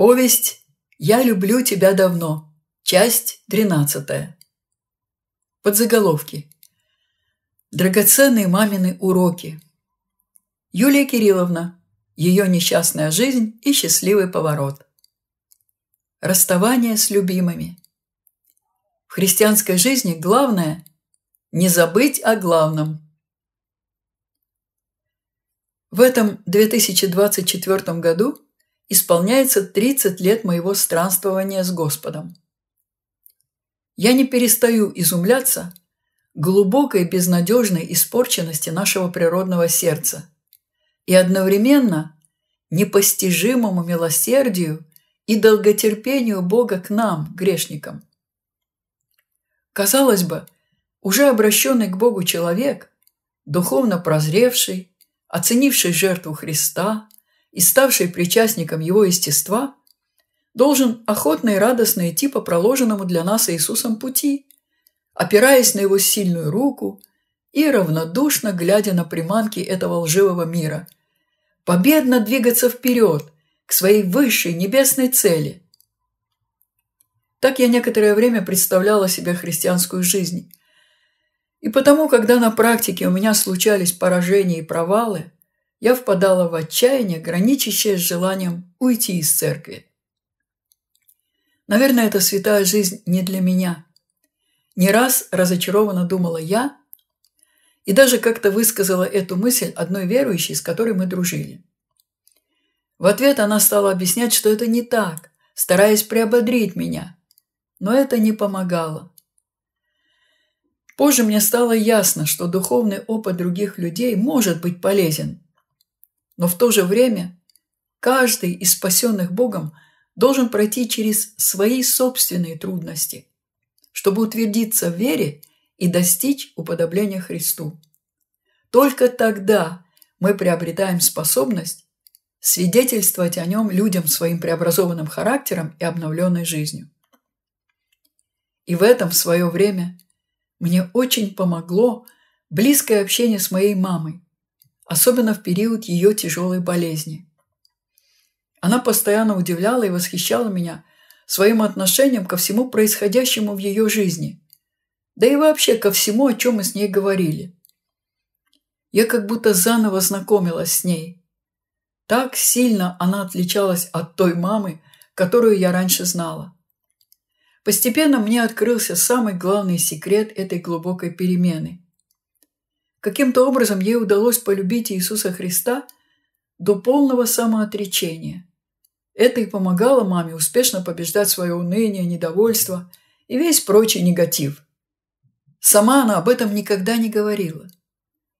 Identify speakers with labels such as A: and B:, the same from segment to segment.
A: Повесть «Я люблю тебя давно». Часть 13. Подзаголовки. Драгоценные мамины уроки. Юлия Кирилловна. Ее несчастная жизнь и счастливый поворот. Расставание с любимыми. В христианской жизни главное – не забыть о главном – в этом 2024 году исполняется 30 лет моего странствования с Господом. Я не перестаю изумляться глубокой безнадежной испорченности нашего природного сердца и одновременно непостижимому милосердию и долготерпению Бога к нам, грешникам. Казалось бы, уже обращенный к Богу человек, духовно прозревший, оценивший жертву Христа, и ставший причастником его естества, должен охотно и радостно идти по проложенному для нас Иисусом пути, опираясь на его сильную руку и равнодушно глядя на приманки этого лживого мира, победно двигаться вперед к своей высшей небесной цели. Так я некоторое время представляла себе христианскую жизнь. И потому, когда на практике у меня случались поражения и провалы – я впадала в отчаяние, граничащее с желанием уйти из церкви. Наверное, эта святая жизнь не для меня. Не раз разочарованно думала я и даже как-то высказала эту мысль одной верующей, с которой мы дружили. В ответ она стала объяснять, что это не так, стараясь приободрить меня. Но это не помогало. Позже мне стало ясно, что духовный опыт других людей может быть полезен, но в то же время каждый из спасенных Богом должен пройти через свои собственные трудности, чтобы утвердиться в вере и достичь уподобления Христу. Только тогда мы приобретаем способность свидетельствовать о нем людям своим преобразованным характером и обновленной жизнью. И в этом в свое время мне очень помогло близкое общение с моей мамой, особенно в период ее тяжелой болезни. Она постоянно удивляла и восхищала меня своим отношением ко всему происходящему в ее жизни, да и вообще ко всему, о чем мы с ней говорили. Я как будто заново знакомилась с ней. Так сильно она отличалась от той мамы, которую я раньше знала. Постепенно мне открылся самый главный секрет этой глубокой перемены – Каким-то образом ей удалось полюбить Иисуса Христа до полного самоотречения. Это и помогало маме успешно побеждать свое уныние, недовольство и весь прочий негатив. Сама она об этом никогда не говорила.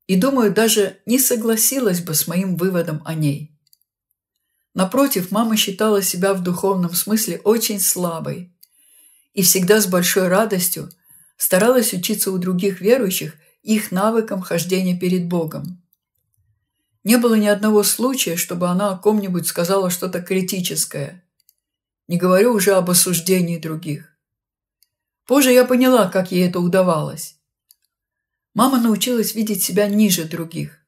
A: И, думаю, даже не согласилась бы с моим выводом о ней. Напротив, мама считала себя в духовном смысле очень слабой и всегда с большой радостью старалась учиться у других верующих – их навыкам хождения перед Богом. Не было ни одного случая, чтобы она о ком-нибудь сказала что-то критическое. Не говорю уже об осуждении других. Позже я поняла, как ей это удавалось. Мама научилась видеть себя ниже других.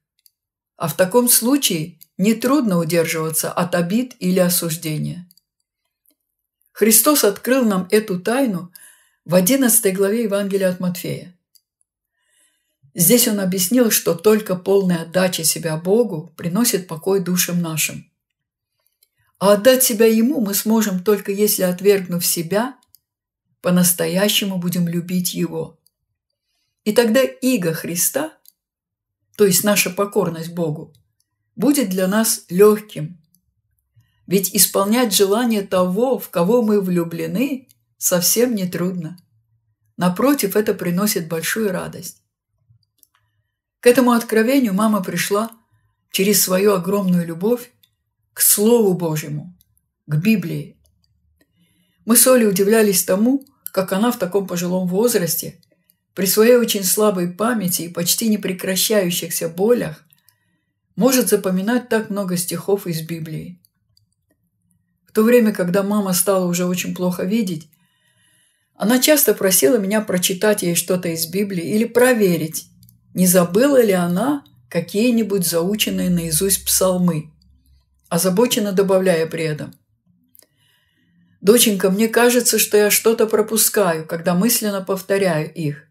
A: А в таком случае нетрудно удерживаться от обид или осуждения. Христос открыл нам эту тайну в 11 главе Евангелия от Матфея. Здесь он объяснил, что только полная отдача себя Богу приносит покой душам нашим. А отдать себя Ему мы сможем только если, отвергнув себя, по-настоящему будем любить Его. И тогда иго Христа, то есть наша покорность Богу, будет для нас легким. Ведь исполнять желание того, в кого мы влюблены, совсем не трудно. Напротив, это приносит большую радость. К этому откровению мама пришла через свою огромную любовь к Слову Божьему, к Библии. Мы с Олей удивлялись тому, как она в таком пожилом возрасте, при своей очень слабой памяти и почти не прекращающихся болях, может запоминать так много стихов из Библии. В то время, когда мама стала уже очень плохо видеть, она часто просила меня прочитать ей что-то из Библии или проверить, не забыла ли она какие-нибудь заученные наизусть псалмы, озабоченно добавляя при этом. «Доченька, мне кажется, что я что-то пропускаю, когда мысленно повторяю их».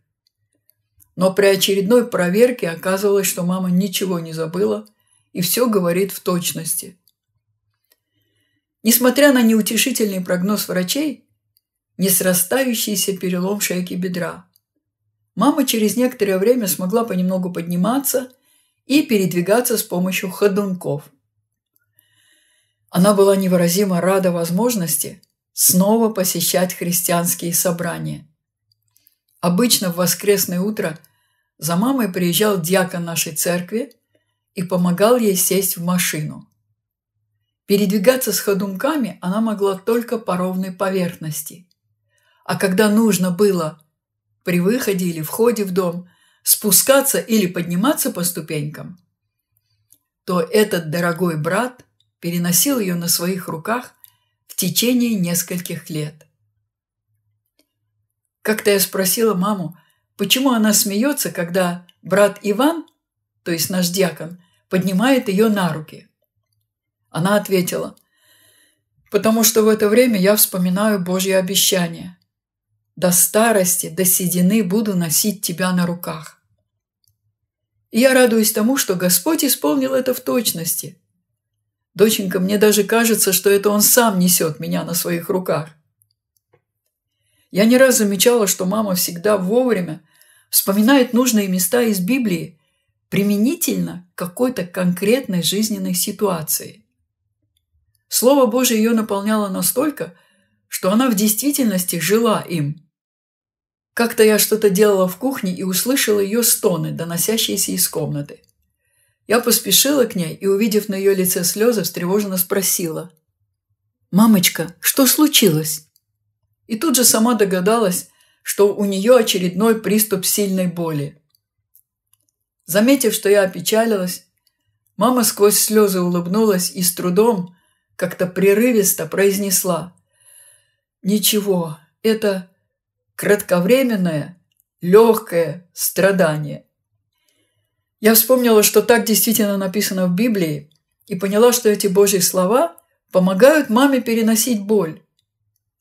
A: Но при очередной проверке оказывалось, что мама ничего не забыла и все говорит в точности. Несмотря на неутешительный прогноз врачей, не срастающийся перелом шейки бедра – Мама через некоторое время смогла понемногу подниматься и передвигаться с помощью ходунков. Она была невыразимо рада возможности снова посещать христианские собрания. Обычно в воскресное утро за мамой приезжал дьякон нашей церкви и помогал ей сесть в машину. Передвигаться с ходунками она могла только по ровной поверхности. А когда нужно было – при выходе или входе в дом, спускаться или подниматься по ступенькам, то этот дорогой брат переносил ее на своих руках в течение нескольких лет. Как-то я спросила маму, почему она смеется, когда брат Иван, то есть наш дьякон, поднимает ее на руки. Она ответила, «Потому что в это время я вспоминаю Божье обещание – до старости, до седины буду носить тебя на руках. И я радуюсь тому, что Господь исполнил это в точности. Доченька, мне даже кажется, что это Он сам несет меня на своих руках. Я не раз замечала, что мама всегда вовремя вспоминает нужные места из Библии применительно к какой-то конкретной жизненной ситуации. Слово Божие ее наполняло настолько, что она в действительности жила им. Как-то я что-то делала в кухне и услышала ее стоны, доносящиеся из комнаты. Я поспешила к ней и, увидев на ее лице слезы, встревоженно спросила. «Мамочка, что случилось?» И тут же сама догадалась, что у нее очередной приступ сильной боли. Заметив, что я опечалилась, мама сквозь слезы улыбнулась и с трудом, как-то прерывисто произнесла. «Ничего, это кратковременное, легкое страдание. Я вспомнила, что так действительно написано в Библии, и поняла, что эти Божьи слова помогают маме переносить боль.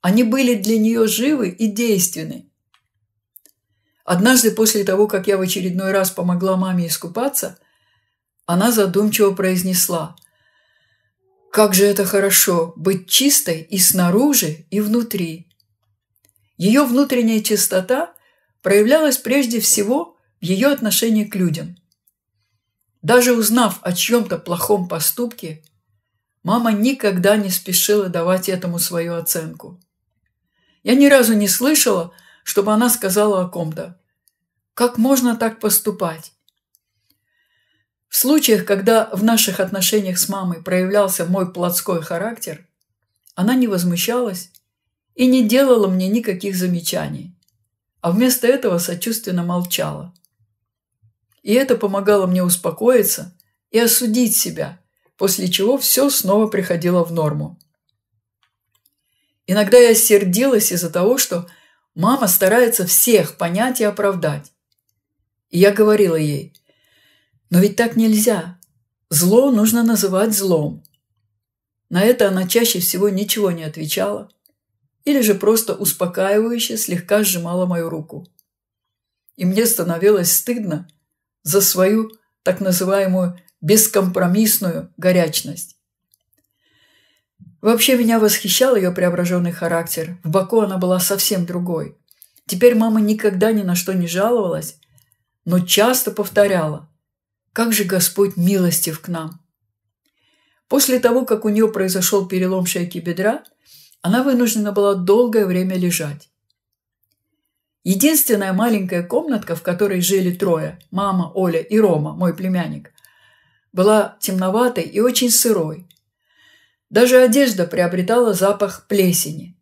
A: Они были для нее живы и действенны. Однажды после того, как я в очередной раз помогла маме искупаться, она задумчиво произнесла «Как же это хорошо быть чистой и снаружи, и внутри!» Ее внутренняя чистота проявлялась прежде всего в ее отношении к людям. Даже узнав о чьем-то плохом поступке, мама никогда не спешила давать этому свою оценку. Я ни разу не слышала, чтобы она сказала о ком-то. Как можно так поступать? В случаях, когда в наших отношениях с мамой проявлялся мой плотской характер, она не возмущалась и не делала мне никаких замечаний, а вместо этого сочувственно молчала. И это помогало мне успокоиться и осудить себя, после чего все снова приходило в норму. Иногда я сердилась из-за того, что мама старается всех понять и оправдать. И я говорила ей, но ведь так нельзя. Зло нужно называть злом. На это она чаще всего ничего не отвечала – или же просто успокаивающе слегка сжимала мою руку. И мне становилось стыдно за свою так называемую бескомпромиссную горячность. Вообще меня восхищал ее преображенный характер. В Баку она была совсем другой. Теперь мама никогда ни на что не жаловалась, но часто повторяла, как же Господь милостив к нам. После того, как у нее произошел перелом шейки бедра – она вынуждена была долгое время лежать. Единственная маленькая комнатка, в которой жили трое – мама, Оля и Рома, мой племянник – была темноватой и очень сырой. Даже одежда приобретала запах плесени.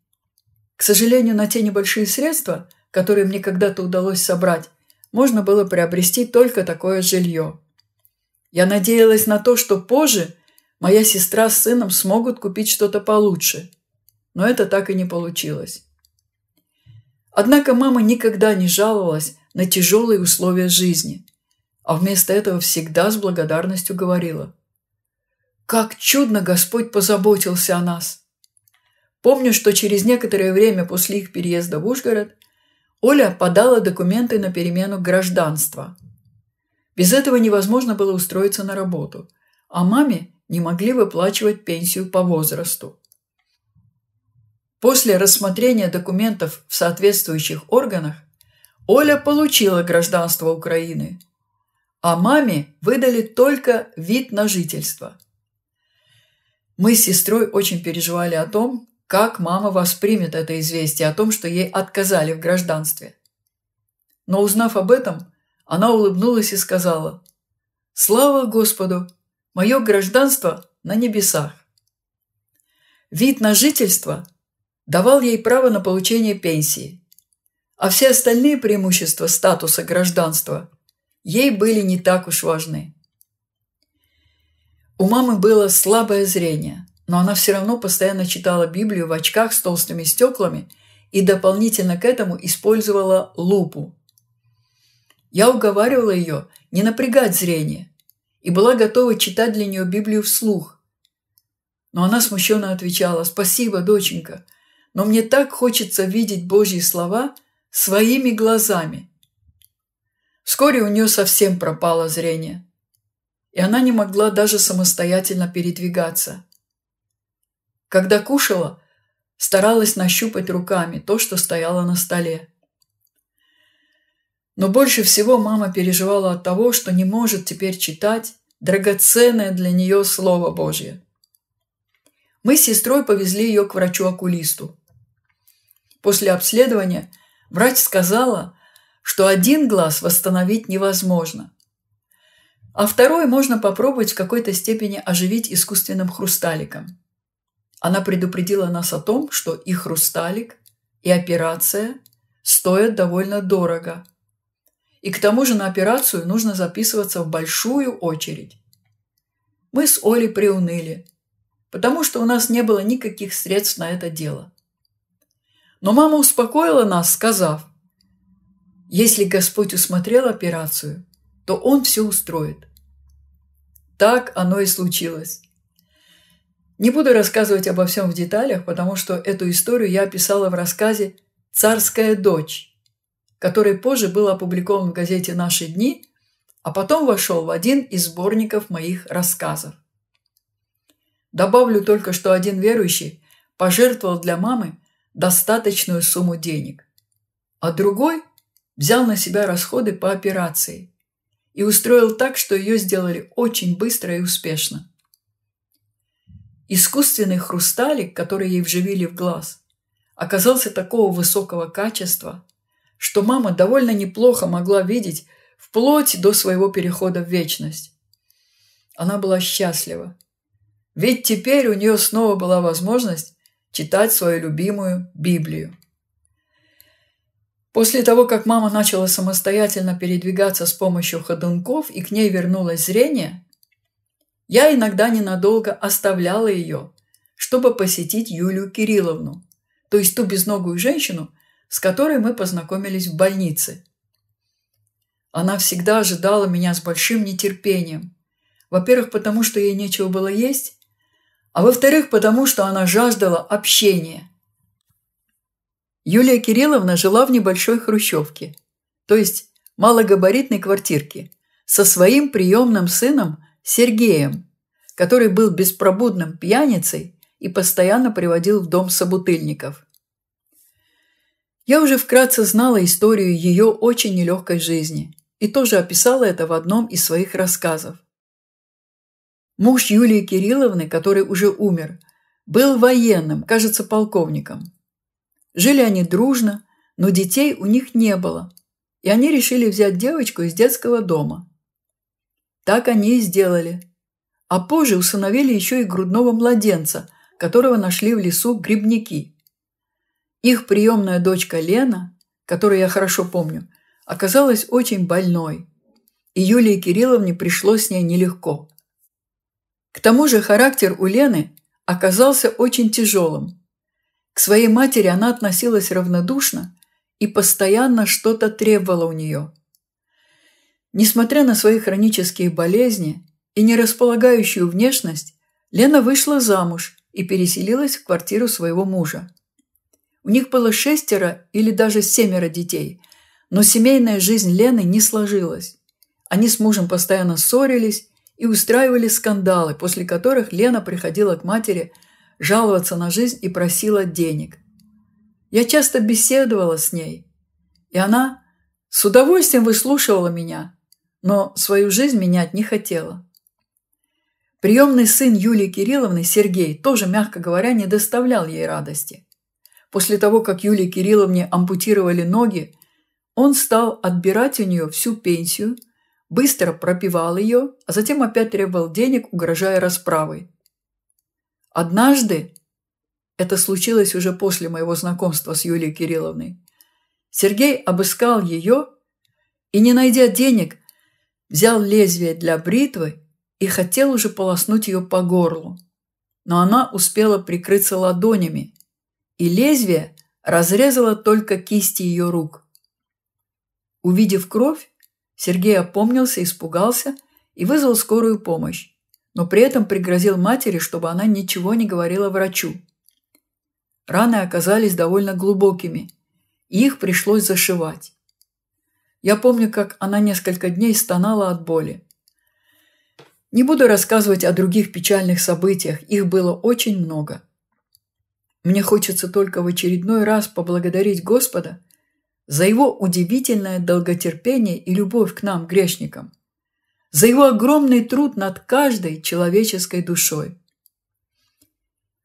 A: К сожалению, на те небольшие средства, которые мне когда-то удалось собрать, можно было приобрести только такое жилье. Я надеялась на то, что позже моя сестра с сыном смогут купить что-то получше но это так и не получилось. Однако мама никогда не жаловалась на тяжелые условия жизни, а вместо этого всегда с благодарностью говорила. «Как чудно Господь позаботился о нас!» Помню, что через некоторое время после их переезда в Ужгород Оля подала документы на перемену гражданства. Без этого невозможно было устроиться на работу, а маме не могли выплачивать пенсию по возрасту. После рассмотрения документов в соответствующих органах Оля получила гражданство Украины, а маме выдали только вид на жительство. Мы с сестрой очень переживали о том, как мама воспримет это известие о том, что ей отказали в гражданстве. Но узнав об этом, она улыбнулась и сказала, «Слава Господу! Мое гражданство на небесах!» Вид на жительство – давал ей право на получение пенсии. А все остальные преимущества статуса гражданства ей были не так уж важны. У мамы было слабое зрение, но она все равно постоянно читала Библию в очках с толстыми стеклами и дополнительно к этому использовала лупу. Я уговаривала ее не напрягать зрение и была готова читать для нее Библию вслух. Но она смущенно отвечала «Спасибо, доченька, но мне так хочется видеть Божьи слова своими глазами. Вскоре у нее совсем пропало зрение, и она не могла даже самостоятельно передвигаться. Когда кушала, старалась нащупать руками то, что стояло на столе. Но больше всего мама переживала от того, что не может теперь читать драгоценное для нее Слово Божье. Мы с сестрой повезли ее к врачу-окулисту. После обследования врач сказала, что один глаз восстановить невозможно, а второй можно попробовать в какой-то степени оживить искусственным хрусталиком. Она предупредила нас о том, что и хрусталик, и операция стоят довольно дорого. И к тому же на операцию нужно записываться в большую очередь. Мы с Олей приуныли – потому что у нас не было никаких средств на это дело. Но мама успокоила нас, сказав, если Господь усмотрел операцию, то Он все устроит. Так оно и случилось. Не буду рассказывать обо всем в деталях, потому что эту историю я описала в рассказе «Царская дочь», который позже был опубликован в газете «Наши дни», а потом вошел в один из сборников моих рассказов. Добавлю только, что один верующий пожертвовал для мамы достаточную сумму денег, а другой взял на себя расходы по операции и устроил так, что ее сделали очень быстро и успешно. Искусственный хрусталик, который ей вживили в глаз, оказался такого высокого качества, что мама довольно неплохо могла видеть вплоть до своего перехода в вечность. Она была счастлива ведь теперь у нее снова была возможность читать свою любимую Библию. После того, как мама начала самостоятельно передвигаться с помощью ходунков и к ней вернулось зрение, я иногда ненадолго оставляла ее, чтобы посетить Юлию Кирилловну, то есть ту безногую женщину, с которой мы познакомились в больнице. Она всегда ожидала меня с большим нетерпением. Во-первых, потому что ей нечего было есть, а во-вторых, потому что она жаждала общения. Юлия Кирилловна жила в небольшой хрущевке, то есть малогабаритной квартирке, со своим приемным сыном Сергеем, который был беспробудным пьяницей и постоянно приводил в дом собутыльников. Я уже вкратце знала историю ее очень нелегкой жизни и тоже описала это в одном из своих рассказов. Муж Юлии Кирилловны, который уже умер, был военным, кажется, полковником. Жили они дружно, но детей у них не было, и они решили взять девочку из детского дома. Так они и сделали. А позже усыновили еще и грудного младенца, которого нашли в лесу грибники. Их приемная дочка Лена, которую я хорошо помню, оказалась очень больной, и Юлии Кирилловне пришлось с ней нелегко. К тому же характер у Лены оказался очень тяжелым. К своей матери она относилась равнодушно и постоянно что-то требовала у нее. Несмотря на свои хронические болезни и нерасполагающую внешность, Лена вышла замуж и переселилась в квартиру своего мужа. У них было шестеро или даже семеро детей, но семейная жизнь Лены не сложилась. Они с мужем постоянно ссорились и устраивали скандалы, после которых Лена приходила к матери жаловаться на жизнь и просила денег. Я часто беседовала с ней, и она с удовольствием выслушивала меня, но свою жизнь менять не хотела. Приемный сын Юлии Кирилловны, Сергей, тоже, мягко говоря, не доставлял ей радости. После того, как Юлии Кирилловне ампутировали ноги, он стал отбирать у нее всю пенсию – быстро пропивал ее, а затем опять требовал денег, угрожая расправой. Однажды, это случилось уже после моего знакомства с Юлией Кирилловной, Сергей обыскал ее и, не найдя денег, взял лезвие для бритвы и хотел уже полоснуть ее по горлу. Но она успела прикрыться ладонями, и лезвие разрезало только кисти ее рук. Увидев кровь, Сергей опомнился, испугался и вызвал скорую помощь, но при этом пригрозил матери, чтобы она ничего не говорила врачу. Раны оказались довольно глубокими, и их пришлось зашивать. Я помню, как она несколько дней стонала от боли. Не буду рассказывать о других печальных событиях, их было очень много. Мне хочется только в очередной раз поблагодарить Господа – за его удивительное долготерпение и любовь к нам, грешникам, за его огромный труд над каждой человеческой душой.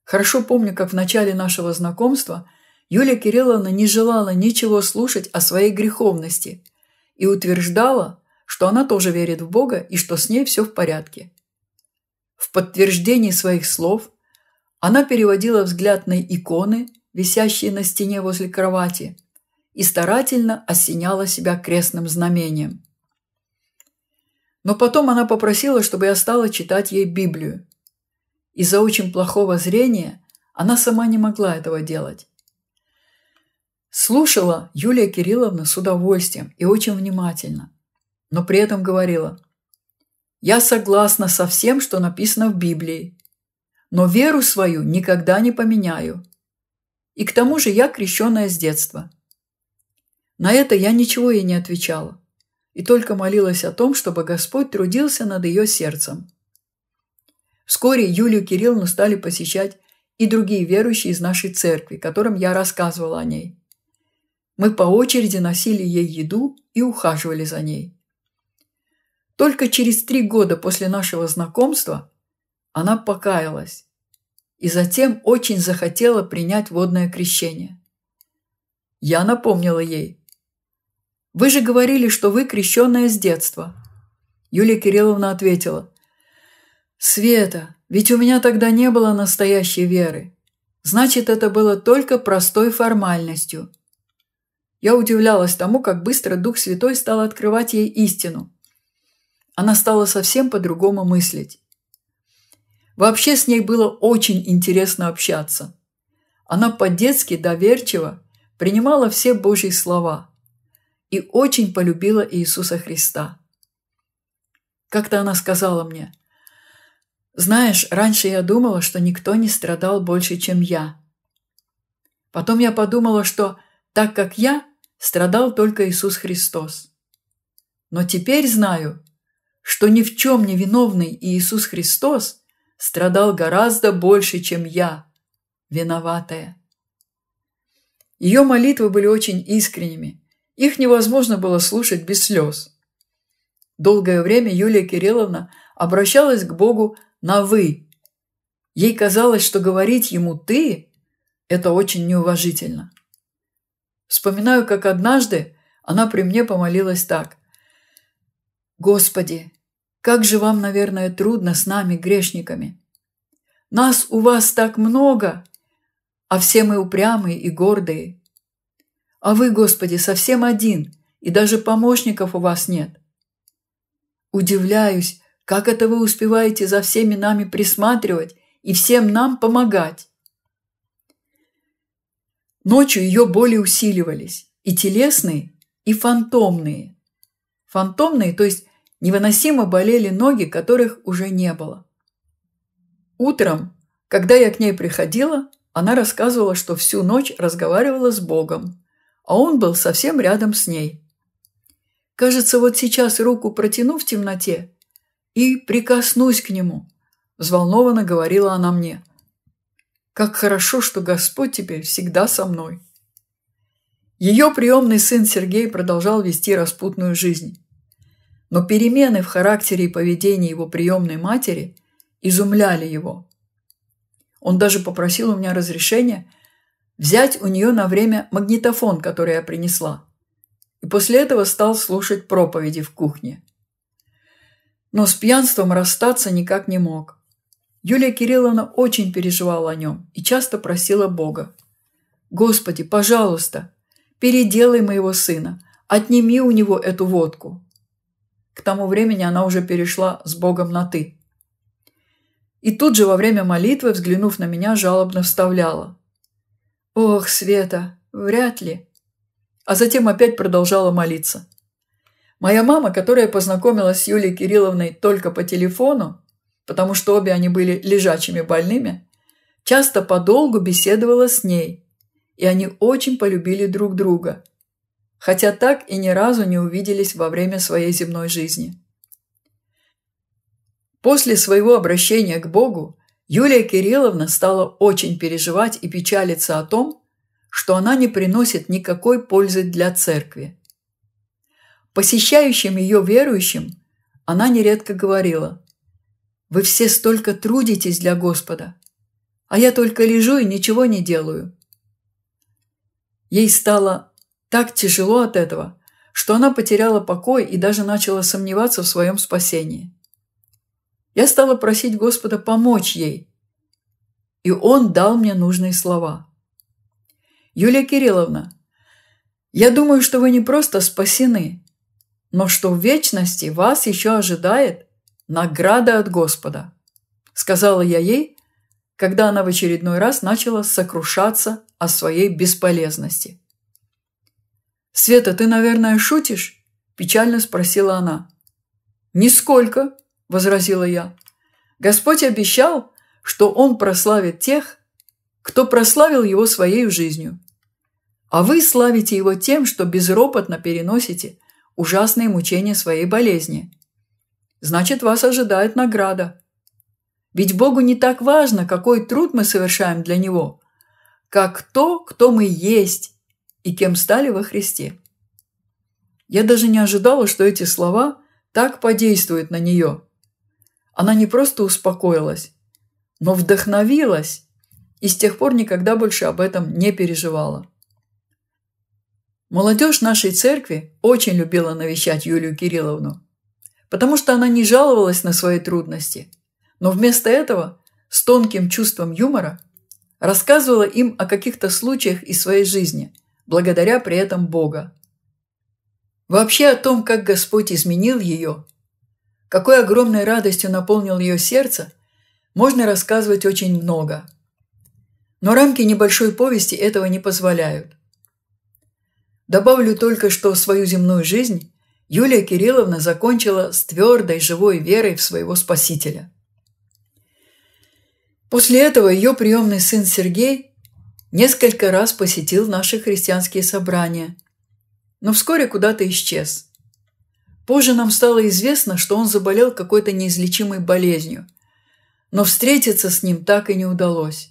A: Хорошо помню, как в начале нашего знакомства Юлия Кирилловна не желала ничего слушать о своей греховности и утверждала, что она тоже верит в Бога и что с ней все в порядке. В подтверждении своих слов она переводила взгляд на иконы, висящие на стене возле кровати – и старательно осеняла себя крестным знамением. Но потом она попросила, чтобы я стала читать ей Библию. Из-за очень плохого зрения она сама не могла этого делать. Слушала Юлия Кирилловна с удовольствием и очень внимательно, но при этом говорила, «Я согласна со всем, что написано в Библии, но веру свою никогда не поменяю. И к тому же я крещенная с детства». На это я ничего ей не отвечала и только молилась о том, чтобы Господь трудился над ее сердцем. Вскоре Юлию Кирилловну стали посещать и другие верующие из нашей церкви, которым я рассказывала о ней. Мы по очереди носили ей еду и ухаживали за ней. Только через три года после нашего знакомства она покаялась и затем очень захотела принять водное крещение. Я напомнила ей – вы же говорили, что вы крещенная с детства». Юлия Кирилловна ответила. «Света, ведь у меня тогда не было настоящей веры. Значит, это было только простой формальностью». Я удивлялась тому, как быстро Дух Святой стал открывать ей истину. Она стала совсем по-другому мыслить. Вообще с ней было очень интересно общаться. Она по-детски доверчиво принимала все Божьи слова – и очень полюбила Иисуса Христа. Как-то она сказала мне, «Знаешь, раньше я думала, что никто не страдал больше, чем я. Потом я подумала, что так как я, страдал только Иисус Христос. Но теперь знаю, что ни в чем не виновный Иисус Христос страдал гораздо больше, чем я, виноватая. Ее молитвы были очень искренними, их невозможно было слушать без слез. Долгое время Юлия Кирилловна обращалась к Богу на «вы». Ей казалось, что говорить ему «ты» – это очень неуважительно. Вспоминаю, как однажды она при мне помолилась так. «Господи, как же вам, наверное, трудно с нами, грешниками. Нас у вас так много, а все мы упрямые и гордые. А вы, Господи, совсем один, и даже помощников у вас нет. Удивляюсь, как это вы успеваете за всеми нами присматривать и всем нам помогать. Ночью ее боли усиливались, и телесные, и фантомные. Фантомные, то есть невыносимо болели ноги, которых уже не было. Утром, когда я к ней приходила, она рассказывала, что всю ночь разговаривала с Богом а он был совсем рядом с ней. Кажется, вот сейчас руку протяну в темноте и прикоснусь к нему, взволнованно говорила она мне. Как хорошо, что Господь теперь всегда со мной. Ее приемный сын Сергей продолжал вести распутную жизнь. Но перемены в характере и поведении его приемной матери изумляли его. Он даже попросил у меня разрешения – взять у нее на время магнитофон, который я принесла. И после этого стал слушать проповеди в кухне. Но с пьянством расстаться никак не мог. Юлия Кирилловна очень переживала о нем и часто просила Бога. «Господи, пожалуйста, переделай моего сына, отними у него эту водку». К тому времени она уже перешла с Богом на «ты». И тут же во время молитвы, взглянув на меня, жалобно вставляла – «Ох, Света, вряд ли». А затем опять продолжала молиться. Моя мама, которая познакомилась с Юлией Кирилловной только по телефону, потому что обе они были лежачими больными, часто подолгу беседовала с ней, и они очень полюбили друг друга, хотя так и ни разу не увиделись во время своей земной жизни. После своего обращения к Богу Юлия Кирилловна стала очень переживать и печалиться о том, что она не приносит никакой пользы для церкви. Посещающим ее верующим она нередко говорила, «Вы все столько трудитесь для Господа, а я только лежу и ничего не делаю». Ей стало так тяжело от этого, что она потеряла покой и даже начала сомневаться в своем спасении. Я стала просить Господа помочь ей. И Он дал мне нужные слова. Юлия Кирилловна, я думаю, что вы не просто спасены, но что в вечности вас еще ожидает награда от Господа, сказала я ей, когда она в очередной раз начала сокрушаться о своей бесполезности. «Света, ты, наверное, шутишь?» – печально спросила она. «Нисколько», – возразила я. «Господь обещал, что Он прославит тех, кто прославил Его своей жизнью. А вы славите Его тем, что безропотно переносите ужасные мучения своей болезни. Значит, вас ожидает награда. Ведь Богу не так важно, какой труд мы совершаем для Него, как то, кто мы есть и кем стали во Христе». Я даже не ожидала, что эти слова так подействуют на нее – она не просто успокоилась, но вдохновилась и с тех пор никогда больше об этом не переживала. Молодежь нашей церкви очень любила навещать Юлию Кирилловну, потому что она не жаловалась на свои трудности, но вместо этого с тонким чувством юмора рассказывала им о каких-то случаях из своей жизни, благодаря при этом Бога. Вообще о том, как Господь изменил ее какой огромной радостью наполнил ее сердце, можно рассказывать очень много. Но рамки небольшой повести этого не позволяют. Добавлю только, что свою земную жизнь Юлия Кирилловна закончила с твердой живой верой в своего спасителя. После этого ее приемный сын Сергей несколько раз посетил наши христианские собрания, но вскоре куда-то исчез – Позже нам стало известно, что он заболел какой-то неизлечимой болезнью, но встретиться с ним так и не удалось.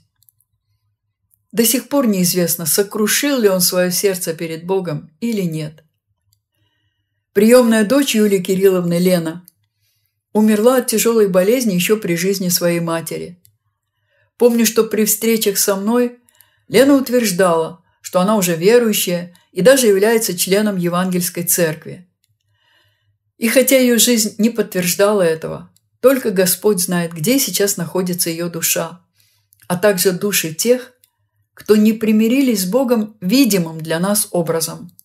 A: До сих пор неизвестно, сокрушил ли он свое сердце перед Богом или нет. Приемная дочь Юлии Кирилловны Лена умерла от тяжелой болезни еще при жизни своей матери. Помню, что при встречах со мной Лена утверждала, что она уже верующая и даже является членом Евангельской церкви – и хотя ее жизнь не подтверждала этого, только Господь знает, где сейчас находится ее душа, а также души тех, кто не примирились с Богом видимым для нас образом.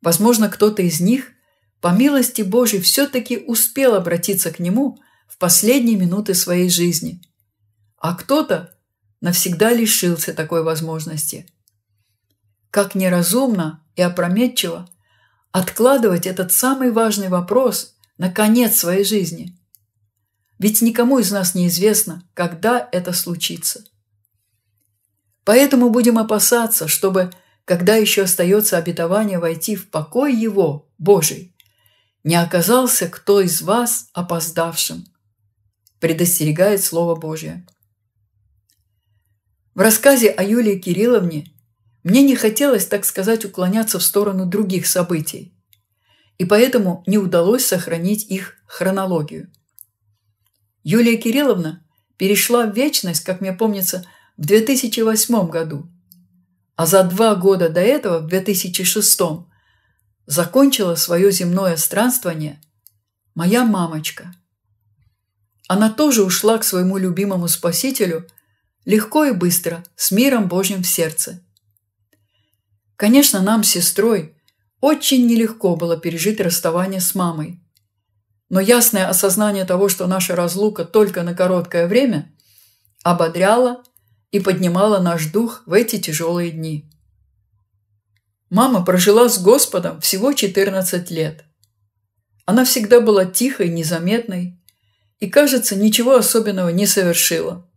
A: Возможно, кто-то из них, по милости Божьей, все-таки успел обратиться к Нему в последние минуты своей жизни, а кто-то навсегда лишился такой возможности. Как неразумно и опрометчиво откладывать этот самый важный вопрос на конец своей жизни. Ведь никому из нас неизвестно, когда это случится. Поэтому будем опасаться, чтобы, когда еще остается обетование войти в покой Его, Божий, не оказался кто из вас опоздавшим, предостерегает Слово Божие. В рассказе о Юлии Кирилловне мне не хотелось, так сказать, уклоняться в сторону других событий, и поэтому не удалось сохранить их хронологию. Юлия Кирилловна перешла в вечность, как мне помнится, в 2008 году, а за два года до этого, в 2006, закончила свое земное странствование моя мамочка. Она тоже ушла к своему любимому спасителю легко и быстро, с миром Божьим в сердце – Конечно, нам с сестрой очень нелегко было пережить расставание с мамой. Но ясное осознание того, что наша разлука только на короткое время, ободряло и поднимало наш дух в эти тяжелые дни. Мама прожила с Господом всего 14 лет. Она всегда была тихой, незаметной и, кажется, ничего особенного не совершила.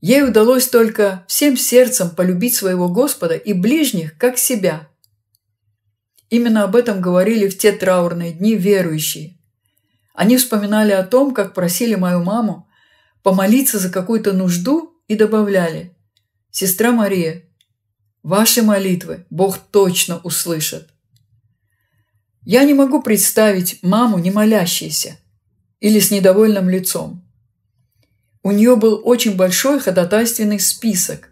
A: Ей удалось только всем сердцем полюбить своего Господа и ближних, как себя. Именно об этом говорили в те траурные дни верующие. Они вспоминали о том, как просили мою маму помолиться за какую-то нужду и добавляли «Сестра Мария, ваши молитвы Бог точно услышит». Я не могу представить маму не молящейся или с недовольным лицом. У нее был очень большой ходатайственный список,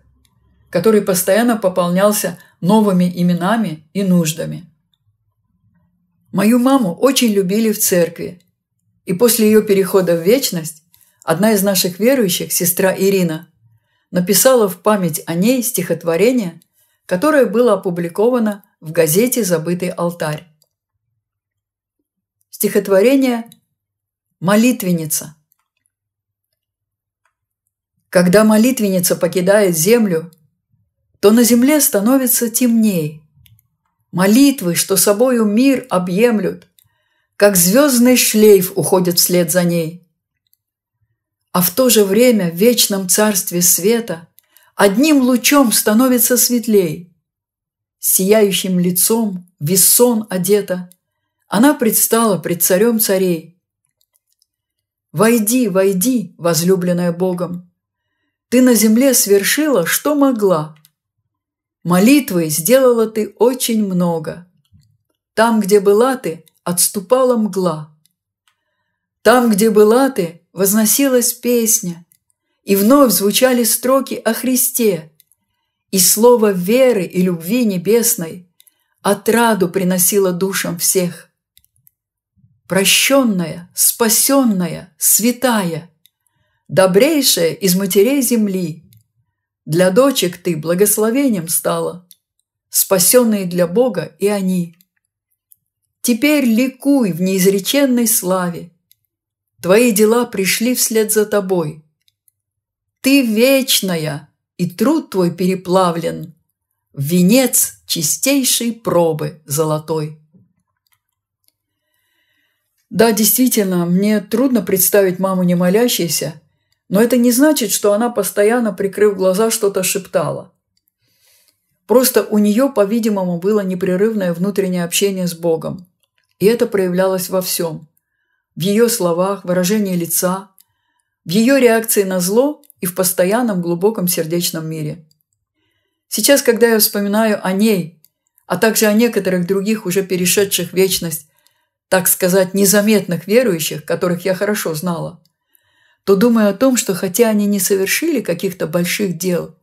A: который постоянно пополнялся новыми именами и нуждами. Мою маму очень любили в церкви, и после ее перехода в вечность одна из наших верующих, сестра Ирина, написала в память о ней стихотворение, которое было опубликовано в газете «Забытый алтарь». Стихотворение «Молитвенница» Когда молитвенница покидает землю, то на земле становится темней. Молитвы, что собою мир объемлют, как звездный шлейф уходит вслед за ней. А в то же время в вечном царстве света одним лучом становится светлей. Сияющим лицом, весон одета, она предстала пред царем царей. «Войди, войди, возлюбленная Богом!» Ты на земле свершила, что могла. Молитвой сделала ты очень много. Там, где была ты, отступала мгла. Там, где была ты, возносилась песня, и вновь звучали строки о Христе, и слово веры и любви небесной отраду приносило душам всех. Прощенная, спасенная, святая – добрейшая из матерей земли. Для дочек ты благословением стала, спасенные для Бога и они. Теперь ликуй в неизреченной славе. Твои дела пришли вслед за тобой. Ты вечная, и труд твой переплавлен. в Венец чистейшей пробы золотой. Да, действительно, мне трудно представить маму не молящейся – но это не значит, что она постоянно, прикрыв глаза, что-то шептала. Просто у нее, по-видимому, было непрерывное внутреннее общение с Богом. И это проявлялось во всем. В ее словах, выражении лица, в ее реакции на зло и в постоянном глубоком сердечном мире. Сейчас, когда я вспоминаю о ней, а также о некоторых других, уже перешедших вечность, так сказать, незаметных верующих, которых я хорошо знала, то думая о том, что хотя они не совершили каких-то больших дел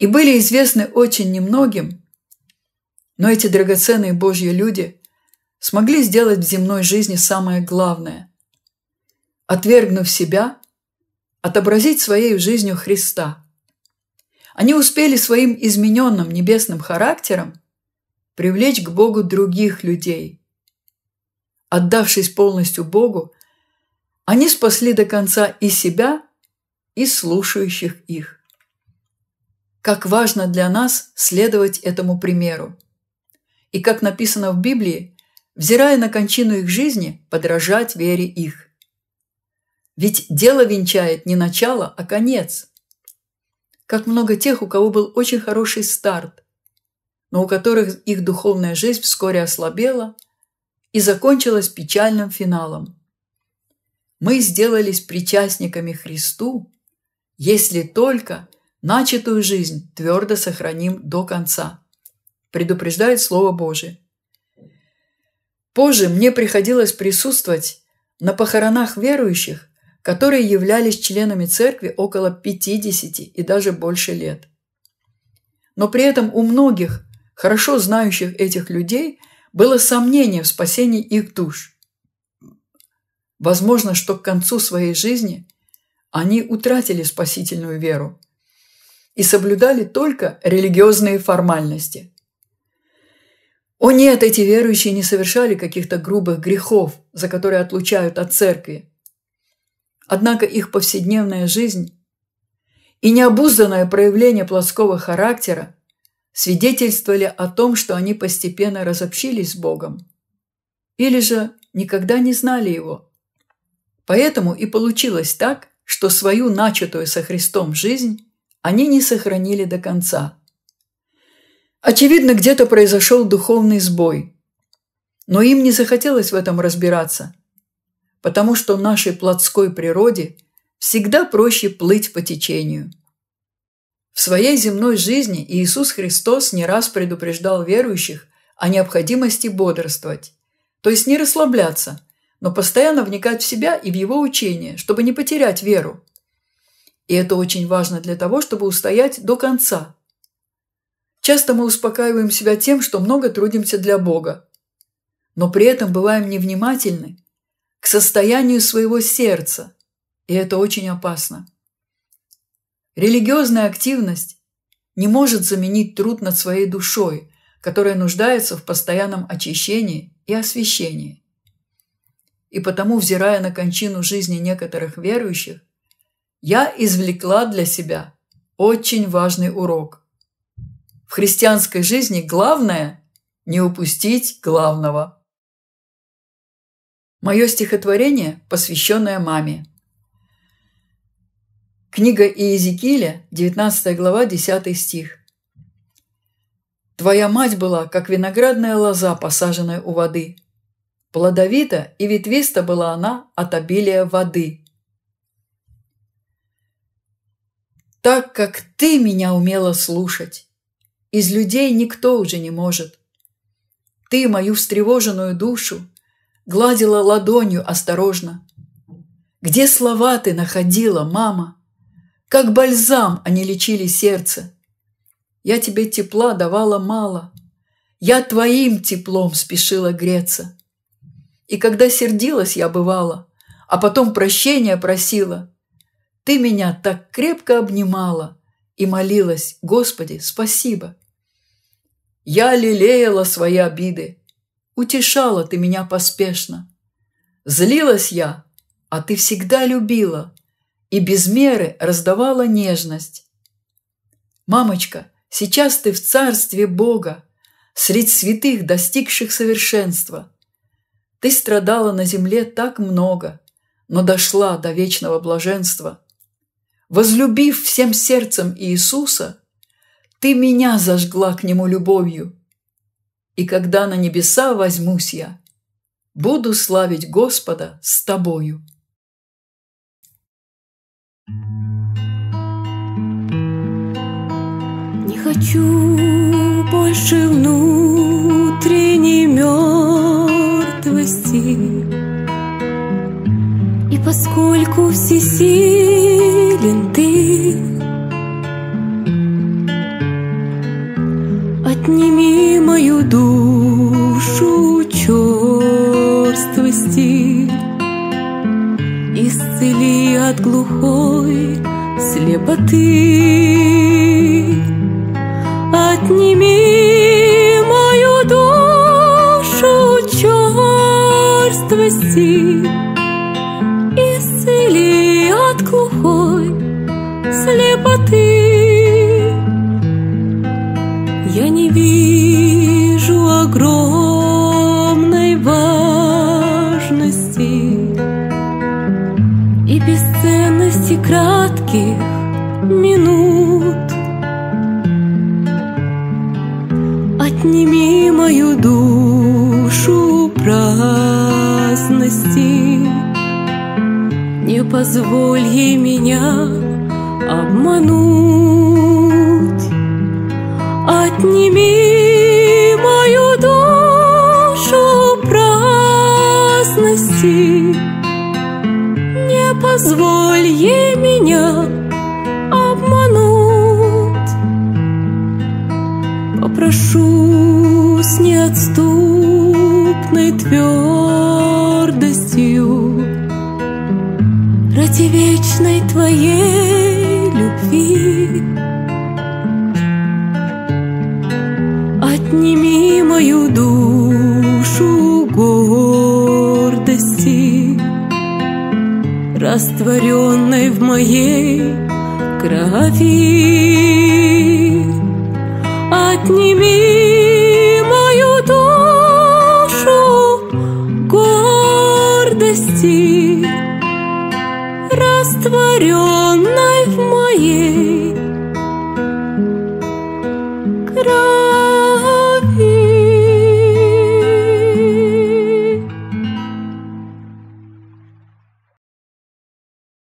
A: и были известны очень немногим, но эти драгоценные Божьи люди смогли сделать в земной жизни самое главное – отвергнув себя, отобразить своей жизнью Христа. Они успели своим измененным небесным характером привлечь к Богу других людей. Отдавшись полностью Богу, они спасли до конца и себя, и слушающих их. Как важно для нас следовать этому примеру. И как написано в Библии, взирая на кончину их жизни, подражать вере их. Ведь дело венчает не начало, а конец. Как много тех, у кого был очень хороший старт, но у которых их духовная жизнь вскоре ослабела и закончилась печальным финалом – мы сделались причастниками Христу, если только начатую жизнь твердо сохраним до конца, предупреждает Слово Божие. Позже мне приходилось присутствовать на похоронах верующих, которые являлись членами церкви около 50 и даже больше лет. Но при этом у многих, хорошо знающих этих людей, было сомнение в спасении их душ – Возможно, что к концу своей жизни они утратили спасительную веру и соблюдали только религиозные формальности. О нет, эти верующие не совершали каких-то грубых грехов, за которые отлучают от церкви. Однако их повседневная жизнь и необузданное проявление плотского характера свидетельствовали о том, что они постепенно разобщились с Богом или же никогда не знали Его Поэтому и получилось так, что свою начатую со Христом жизнь они не сохранили до конца. Очевидно, где-то произошел духовный сбой. Но им не захотелось в этом разбираться, потому что нашей плотской природе всегда проще плыть по течению. В своей земной жизни Иисус Христос не раз предупреждал верующих о необходимости бодрствовать, то есть не расслабляться – но постоянно вникать в себя и в его учение, чтобы не потерять веру. И это очень важно для того, чтобы устоять до конца. Часто мы успокаиваем себя тем, что много трудимся для Бога, но при этом бываем невнимательны к состоянию своего сердца, и это очень опасно. Религиозная активность не может заменить труд над своей душой, которая нуждается в постоянном очищении и освящении и потому, взирая на кончину жизни некоторых верующих, я извлекла для себя очень важный урок. В христианской жизни главное – не упустить главного. Мое стихотворение, посвященное маме. Книга Иезекииля, 19 глава, 10 стих. «Твоя мать была, как виноградная лоза, посаженная у воды, Плодовита и ветвиста была она от обилия воды. Так как ты меня умела слушать, из людей никто уже не может. Ты мою встревоженную душу гладила ладонью осторожно. Где слова ты находила, мама? Как бальзам они лечили сердце. Я тебе тепла давала мало. Я твоим теплом спешила греться. И когда сердилась я бывала, а потом прощения просила, ты меня так крепко обнимала и молилась, Господи, спасибо. Я лелеяла свои обиды, утешала ты меня поспешно. Злилась я, а ты всегда любила и без меры раздавала нежность. Мамочка, сейчас ты в царстве Бога, среди святых, достигших совершенства – ты страдала на земле так много, но дошла до вечного блаженства. Возлюбив всем сердцем Иисуса, ты меня зажгла к нему любовью. И когда на небеса возьмусь я, буду славить Господа с тобою.
B: Не хочу больше внутренний мед, прости. И поскольку всесилен ты, Отними мою душу черствости, Исцели от глухой слепоты. моей крови.